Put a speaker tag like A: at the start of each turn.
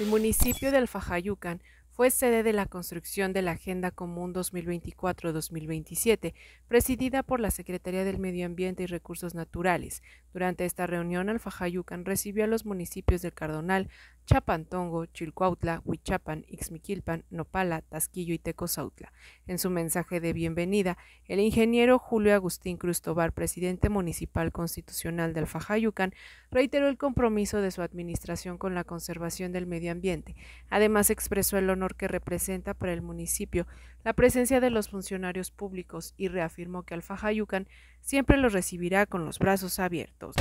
A: el municipio de Alfajayucan fue sede de la construcción de la Agenda Común 2024-2027, presidida por la Secretaría del Medio Ambiente y Recursos Naturales. Durante esta reunión, Alfajayucan recibió a los municipios del Cardonal, Chapantongo, Chilcuautla, Huichapan, Ixmiquilpan, Nopala, Tasquillo y Tecozautla. En su mensaje de bienvenida, el ingeniero Julio Agustín Crustobar, presidente municipal constitucional de Alfajayucan, reiteró el compromiso de su administración con la conservación del medio ambiente. Además, expresó el honor que representa para el municipio la presencia de los funcionarios públicos y reafirmó que Alfajayucan siempre los recibirá con los brazos abiertos.